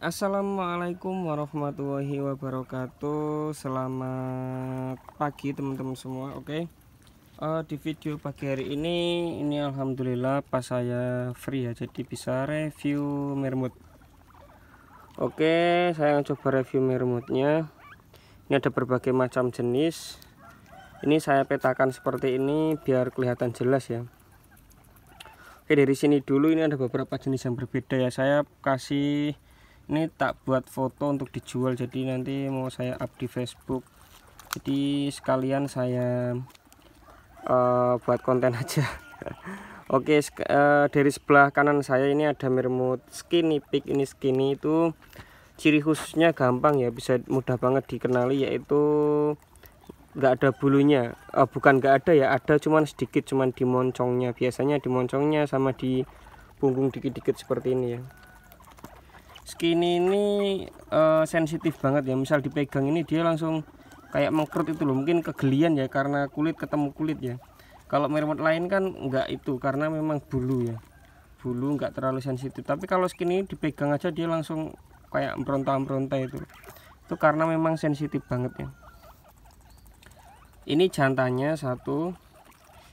Assalamualaikum warahmatullahi wabarakatuh Selamat pagi teman-teman semua Oke okay? uh, eh, Di video pagi hari ini Ini Alhamdulillah pas saya free ya Jadi bisa review mermut Oke okay, saya coba review mermutnya Ini ada berbagai macam jenis Ini saya petakan seperti ini Biar kelihatan jelas ya Oke dari sini dulu ini ada beberapa jenis yang berbeda ya Saya kasih ini tak buat foto untuk dijual jadi nanti mau saya up di Facebook jadi sekalian saya uh, buat konten aja oke uh, dari sebelah kanan saya ini ada mermut skinny pig ini skinny itu ciri khususnya gampang ya bisa mudah banget dikenali yaitu nggak ada bulunya uh, bukan nggak ada ya ada cuman sedikit cuman di moncongnya biasanya di moncongnya sama di punggung dikit-dikit seperti ini ya skin ini uh, sensitif banget ya misal dipegang ini dia langsung kayak mengkerut itu loh mungkin kegelian ya karena kulit ketemu kulit ya kalau meremot lain kan enggak itu karena memang bulu ya bulu enggak terlalu sensitif tapi kalau skin ini dipegang aja dia langsung kayak meronta-meronta itu itu karena memang sensitif banget ya ini jantannya satu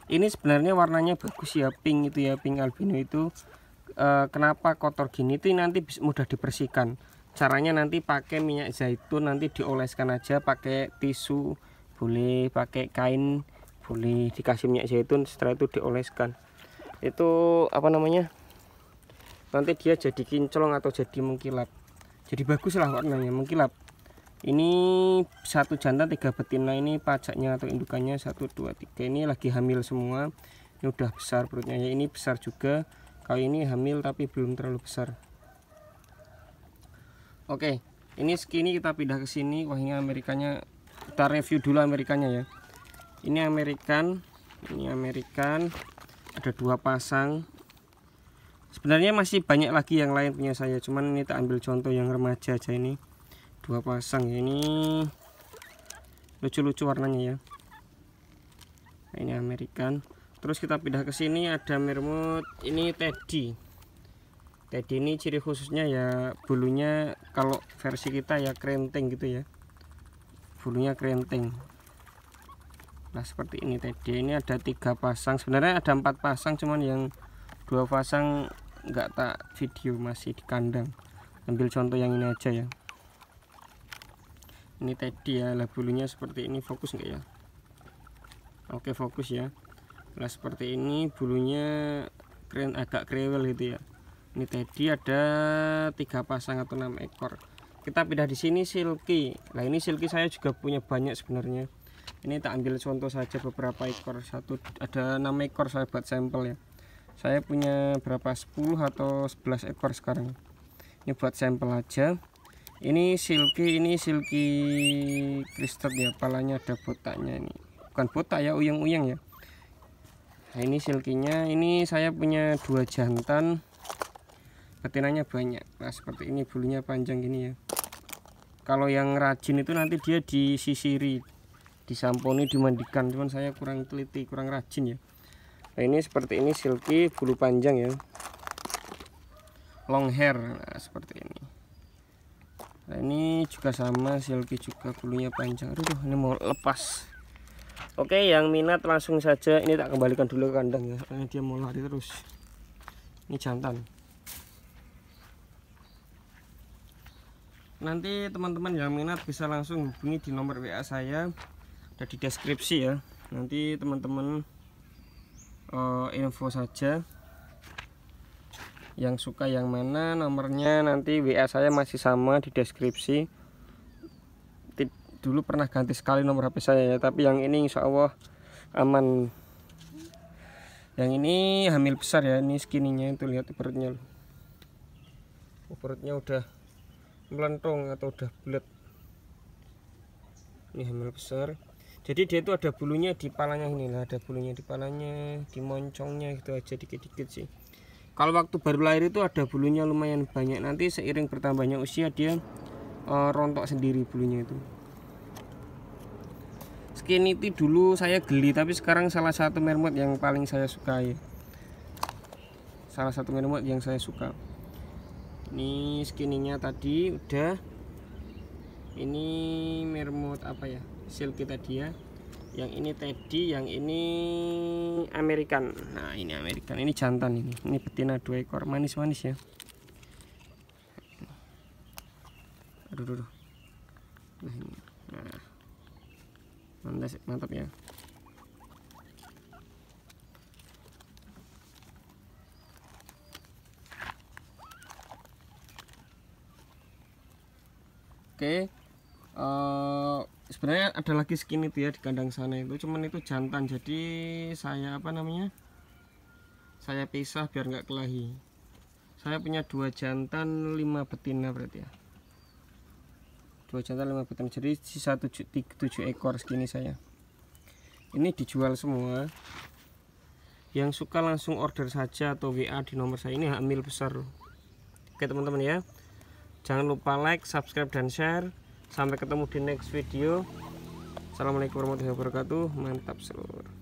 ini sebenarnya warnanya bagus ya pink itu ya pink albino itu Eh, kenapa kotor gini itu nanti mudah dibersihkan caranya nanti pakai minyak zaitun nanti dioleskan aja pakai tisu boleh pakai kain boleh dikasih minyak zaitun setelah itu dioleskan itu apa namanya nanti dia jadi kinclong atau jadi mengkilap jadi bagus lah warnanya mengkilap ini satu jantan tiga betina ini pajaknya atau indukannya satu dua tiga ini lagi hamil semua ini udah besar perutnya ini besar juga kali ini hamil tapi belum terlalu besar oke ini skinny kita pindah ke sini ini Amerikanya kita review dulu Amerikanya ya ini american ini american ada dua pasang sebenarnya masih banyak lagi yang lain punya saya cuman ini tak ambil contoh yang remaja aja ini dua pasang ini lucu-lucu warnanya ya nah, ini American terus kita pindah ke sini ada mermut ini teddy teddy ini ciri khususnya ya bulunya kalau versi kita ya kerenting gitu ya bulunya kerenting. nah seperti ini teddy ini ada tiga pasang sebenarnya ada empat pasang cuman yang dua pasang nggak tak video masih di kandang ambil contoh yang ini aja ya ini teddy ya lah bulunya seperti ini fokus nggak ya oke fokus ya nah seperti ini bulunya keren agak krewel gitu ya ini tadi ada tiga pasang atau enam ekor kita pindah di sini silky nah ini silky saya juga punya banyak sebenarnya ini tak ambil contoh saja beberapa ekor satu ada enam ekor saya buat sampel ya saya punya berapa 10 atau 11 ekor sekarang ini buat sampel aja ini silky ini silky kristal ya palanya ada botaknya ini bukan botak ya uyang-uyang ya nah, ini silkinya ini saya punya dua jantan betinanya banyak nah seperti ini bulunya panjang gini ya kalau yang rajin itu nanti dia disisiri disamponi dimandikan cuman saya kurang teliti kurang rajin ya nah, ini seperti ini silky bulu panjang ya long hair nah, seperti ini nah ini juga sama silky juga bulunya panjang aduh ini mau lepas oke yang minat langsung saja ini tak kembalikan dulu ke kandang ya soalnya dia mau lari terus ini jantan nanti teman-teman yang minat bisa langsung hubungi di nomor WA saya ada di deskripsi ya nanti teman-teman uh, info saja yang suka yang mana nomornya nanti WA saya masih sama di deskripsi dulu pernah ganti sekali nomor HP saya ya tapi yang ini insya Allah aman yang ini hamil besar ya ini skininya itu lihat perutnya loh. perutnya udah melentong atau udah bulat ini hamil besar jadi dia itu ada bulunya di palanya ini ada bulunya di palanya di moncongnya itu aja dikit-dikit sih kalau waktu baru lahir itu ada bulunya lumayan banyak nanti seiring bertambahnya usia dia uh, rontok sendiri bulunya itu Skinity dulu saya geli tapi sekarang salah satu mermaid yang paling saya sukai salah satu mermaid yang saya suka ini skininya tadi udah ini mermaid apa ya silky tadi ya yang ini teddy yang ini american nah ini american ini jantan ini ini betina dua ekor manis-manis ya aduh aduh, aduh. nah, nah mantap mantap ya oke uh, sebenarnya ada lagi skin itu ya di kandang sana itu cuman itu jantan jadi saya apa namanya saya pisah biar nggak kelahi saya punya dua jantan lima betina berarti ya dua jantan lima betina jadi sisa tujuh, tujuh ekor segini saya ini dijual semua yang suka langsung order saja atau WA di nomor saya ini hamil besar oke teman-teman ya jangan lupa like subscribe dan share sampai ketemu di next video Assalamualaikum warahmatullahi wabarakatuh mantap seluruh